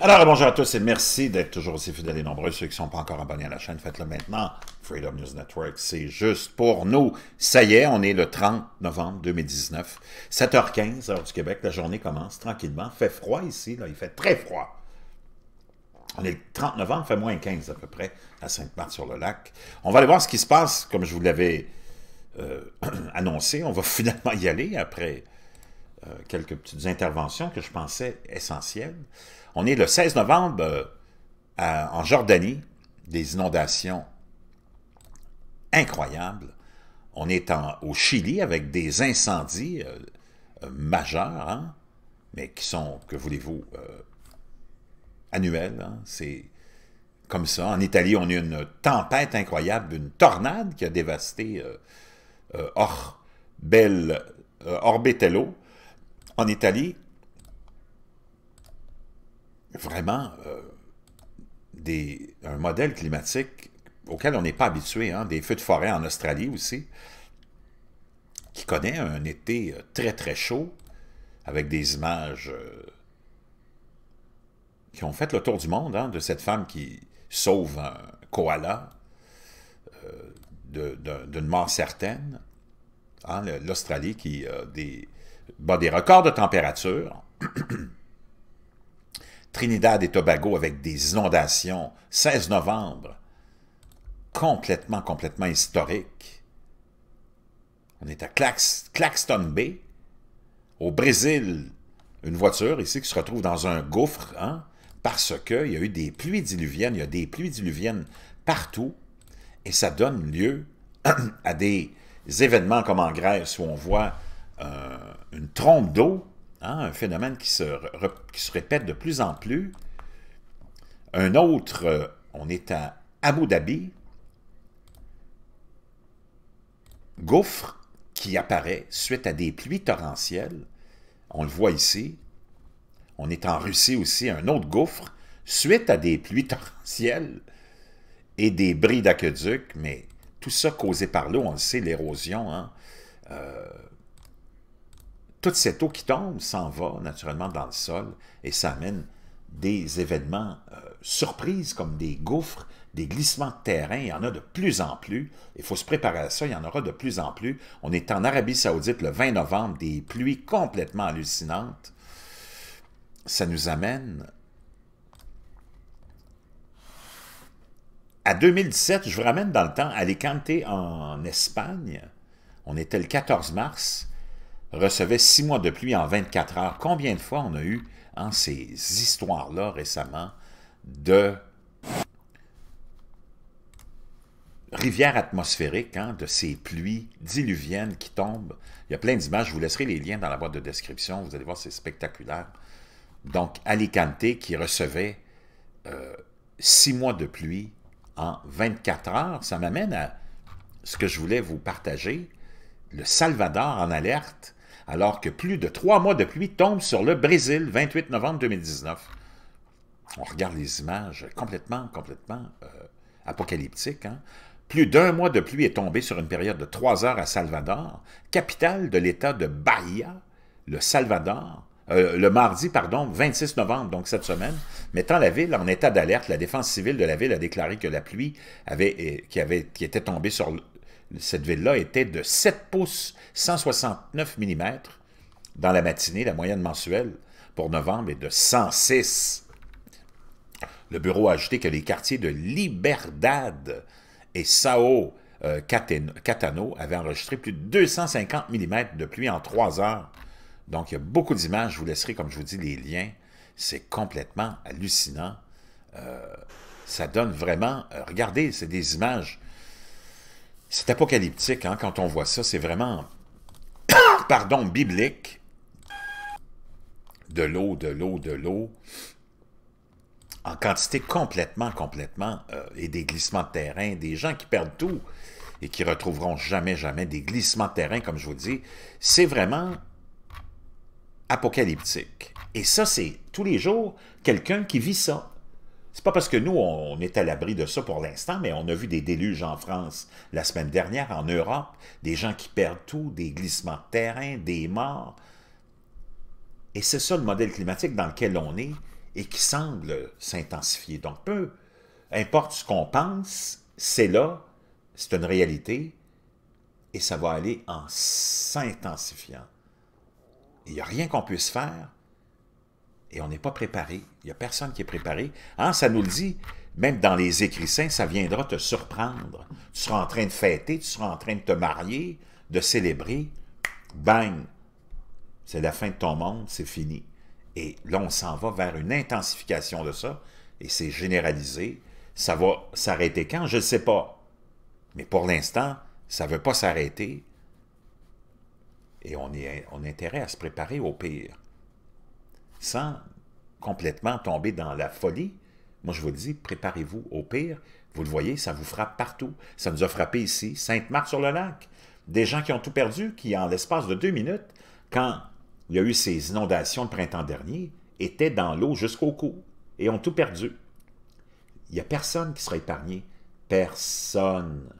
Alors, bonjour à tous et merci d'être toujours aussi fidèles et nombreux. Ceux qui ne sont pas encore abonnés à la chaîne, faites-le maintenant. Freedom News Network, c'est juste pour nous. Ça y est, on est le 30 novembre 2019, 7h15, heure du Québec. La journée commence tranquillement. Fait froid ici, là, il fait très froid. On est le 30 novembre, fait moins 15 à peu près, à Sainte-Marthe-sur-le-Lac. On va aller voir ce qui se passe, comme je vous l'avais euh, annoncé. On va finalement y aller après euh, quelques petites interventions que je pensais essentielles. On est le 16 novembre euh, en Jordanie, des inondations incroyables. On est en, au Chili avec des incendies euh, majeurs, hein, mais qui sont, que voulez-vous, annuels. Hein. C'est comme ça. En Italie, on a une tempête incroyable, une tornade qui a dévasté Orbetello, en Italie, vraiment euh, un modèle climatique auquel on n'est pas habitué, hein, des feux de forêt en Australie aussi, qui connaît un été euh, très très chaud, avec des images euh, qui ont fait le tour du monde, hein, de cette femme qui sauve un koala d'une mort certaine. Hein, L'Australie qui a des des records de température. Trinidad et Tobago avec des inondations, 16 novembre, complètement, complètement historique. On est à Claxton Bay, au Brésil, une voiture ici qui se retrouve dans un gouffre, hein, parce qu'il y a eu des pluies diluviennes, il y a des pluies diluviennes partout, et ça donne lieu à des événements comme en Grèce où on voit euh, une trompe d'eau, hein, un phénomène qui se, répète de plus en plus. Un autre, euh, on est à Abu Dhabi, gouffre qui apparaît suite à des pluies torrentielles. On le voit ici. On est en Russie aussi, un autre gouffre suite à des pluies torrentielles et des bris d'aqueduc, mais tout ça causé par l'eau, on le sait, l'érosion, hein. euh, toute cette eau qui tombe s'en va naturellement dans le sol et ça amène des événements euh, surprises comme des gouffres, des glissements de terrain. Il y en a de plus en plus. Il faut se préparer à ça. Il y en aura de plus en plus. On est en Arabie saoudite le 20 novembre, des pluies complètement hallucinantes. Ça nous amène à 2017. Je vous ramène dans le temps à Alicante en Espagne. On était le 14 mars recevait six mois de pluie en 24 heures. Combien de fois on a eu en hein, ces histoires-là récemment de rivières atmosphériques, hein, de ces pluies diluviennes qui tombent. Il y a plein d'images, je vous laisserai les liens dans la boîte de description, vous allez voir, c'est spectaculaire. Donc, Alicante qui recevait euh, six mois de pluie en 24 heures, ça m'amène à ce que je voulais vous partager, le Salvador en alerte alors que plus de trois mois de pluie tombent sur le Brésil, 28 novembre 2019. On regarde les images complètement, complètement euh, apocalyptiques. Hein. Plus d'un mois de pluie est tombé sur une période de trois heures à Salvador, capitale de l'État de Bahia, le Salvador, euh, le mardi, pardon, 26 novembre, donc cette semaine, mettant la ville en état d'alerte, la défense civile de la ville a déclaré que la pluie avait, euh, qui, avait, qui était tombée sur cette ville-là était de 7 pouces 169 mm dans la matinée. La moyenne mensuelle pour novembre est de 106. Le bureau a ajouté que les quartiers de Liberdade et Sao euh, Catano avaient enregistré plus de 250 mm de pluie en trois heures. Donc, il y a beaucoup d'images. Je vous laisserai, comme je vous dis, les liens. C'est complètement hallucinant. Euh, ça donne vraiment... Euh, regardez, c'est des images c'est apocalyptique hein, quand on voit ça. C'est vraiment, pardon, biblique. De l'eau, de l'eau, de l'eau. En quantité complètement, complètement. Euh, et des glissements de terrain, des gens qui perdent tout et qui retrouveront jamais, jamais des glissements de terrain, comme je vous dis. C'est vraiment apocalyptique. Et ça, c'est tous les jours quelqu'un qui vit ça. C'est pas parce que nous, on est à l'abri de ça pour l'instant, mais on a vu des déluges en France la semaine dernière, en Europe, des gens qui perdent tout, des glissements de terrain, des morts. Et c'est ça le modèle climatique dans lequel on est et qui semble s'intensifier. Donc, peu importe ce qu'on pense, c'est là, c'est une réalité, et ça va aller en s'intensifiant. Il n'y a rien qu'on puisse faire et on n'est pas préparé. Il n'y a personne qui est préparé. Hein, ça nous le dit, même dans les écrits saints, ça viendra te surprendre. Tu seras en train de fêter, tu seras en train de te marier, de célébrer. Bang! C'est la fin de ton monde, c'est fini. Et là, on s'en va vers une intensification de ça, et c'est généralisé. Ça va s'arrêter quand? Je ne sais pas. Mais pour l'instant, ça ne veut pas s'arrêter. Et on, est, on a intérêt à se préparer au pire sans complètement tomber dans la folie, moi je vous dis, préparez-vous au pire. Vous le voyez, ça vous frappe partout. Ça nous a frappé ici, Sainte-Marthe-sur-le-Lac. Des gens qui ont tout perdu, qui en l'espace de deux minutes, quand il y a eu ces inondations le printemps dernier, étaient dans l'eau jusqu'au cou et ont tout perdu. Il n'y a personne qui sera épargné. Personne.